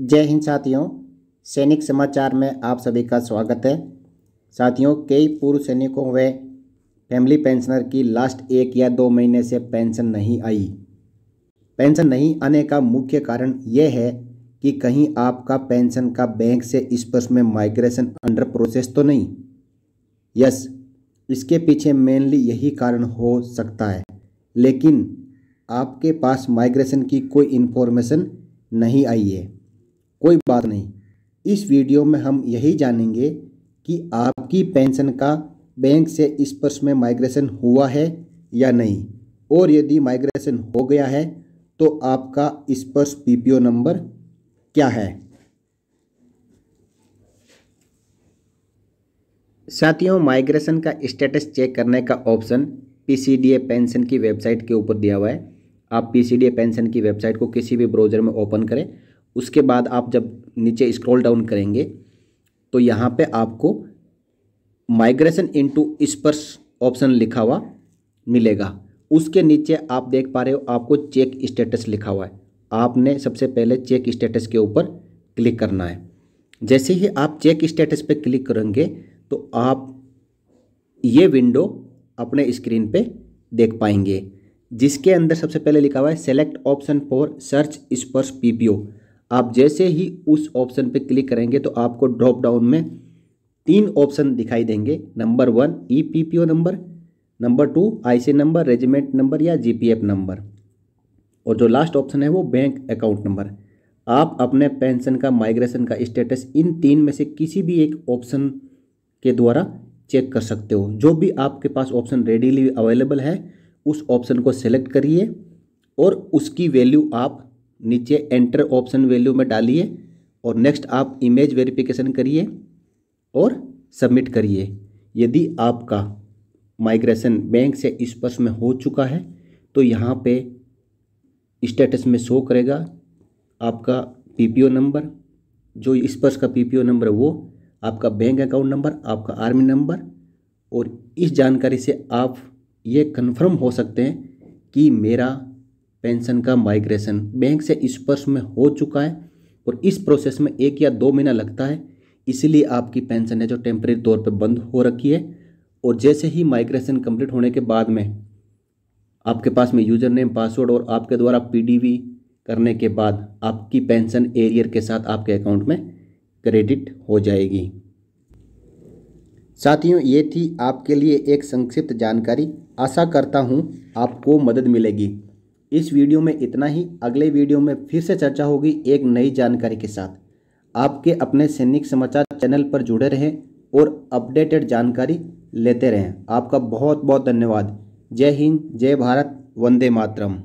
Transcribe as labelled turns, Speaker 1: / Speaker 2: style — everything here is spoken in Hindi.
Speaker 1: जय हिंद साथियों सैनिक समाचार में आप सभी का स्वागत है साथियों कई पूर्व सैनिकों व फैमिली पेंशनर की लास्ट एक या दो महीने से पेंशन नहीं आई पेंशन नहीं आने का मुख्य कारण यह है कि कहीं आपका पेंशन का बैंक से स्पर्श में माइग्रेशन अंडर प्रोसेस तो नहीं यस इसके पीछे मेनली यही कारण हो सकता है लेकिन आपके पास माइग्रेशन की कोई इन्फॉर्मेशन नहीं आई है कोई बात नहीं इस वीडियो में हम यही जानेंगे कि आपकी पेंशन का बैंक से इस पर्स में माइग्रेशन हुआ है या नहीं और यदि माइग्रेशन हो गया है तो आपका इस पर्स पीपीओ नंबर क्या है साथियों माइग्रेशन का स्टेटस चेक करने का ऑप्शन पीसीडीए पेंशन की वेबसाइट के ऊपर दिया हुआ है आप पीसीडीए पेंशन की वेबसाइट को किसी भी ब्राउज़र में ओपन करें उसके बाद आप जब नीचे स्क्रॉल डाउन करेंगे तो यहाँ पे आपको माइग्रेशन इनटू स्पर्श ऑप्शन लिखा हुआ मिलेगा उसके नीचे आप देख पा रहे हो आपको चेक स्टेटस लिखा हुआ है आपने सबसे पहले चेक स्टेटस के ऊपर क्लिक करना है जैसे ही आप चेक स्टेटस पे क्लिक करेंगे तो आप ये विंडो अपने स्क्रीन पे देख पाएंगे जिसके अंदर सबसे पहले लिखा हुआ है select option for search Sparsh PPO आप जैसे ही उस ऑप्शन पर क्लिक करेंगे तो आपको ड्रॉप डाउन में तीन ऑप्शन दिखाई देंगे number one E P P O number number two IC number regiment number या जीपीएफ नंबर और जो लास्ट ऑप्शन है वो बैंक अकाउंट नंबर आप अपने पेंशन का माइग्रेशन का स्टेटस इन तीन में से किसी भी एक ऑप्शन के द्वारा चेक कर सकते हो जो भी आपके पास ऑप्शन रेडीली अवेलेबल है उस ऑप्शन को सेलेक्ट करिए और उसकी वैल्यू आप नीचे एंटर ऑप्शन वैल्यू में डालिए और नेक्स्ट आप इमेज वेरिफिकेशन करिए और सबमिट करिए यदि आपका माइग्रेशन बैंक से स्पर्श में हो चुका है तो यहाँ पे स्टेटस में शो करेगा आपका पीपीओ नंबर जो स्पर्श का पीपीओ नंबर वो आपका बैंक अकाउंट नंबर आपका आर्मी नंबर और इस जानकारी से आप ये कंफर्म हो सकते हैं कि मेरा पेंशन का माइग्रेशन बैंक से स्पर्श में हो चुका है और इस प्रोसेस में एक या दो महीना लगता है इसलिए आपकी पेंशन है जो टेम्प्रेरी तौर पर बंद हो रखी है और जैसे ही माइग्रेशन कंप्लीट होने के बाद में आपके पास में यूज़र नेम पासवर्ड और आपके द्वारा पीडीवी करने के बाद आपकी पेंशन एरियर के साथ आपके अकाउंट में क्रेडिट हो जाएगी साथियों ये थी आपके लिए एक संक्षिप्त जानकारी आशा करता हूँ आपको मदद मिलेगी इस वीडियो में इतना ही अगले वीडियो में फिर से चर्चा होगी एक नई जानकारी के साथ आपके अपने सैनिक समाचार चैनल पर जुड़े रहें और अपडेटेड जानकारी लेते रहें आपका बहुत बहुत धन्यवाद जय हिंद जय भारत वंदे मातरम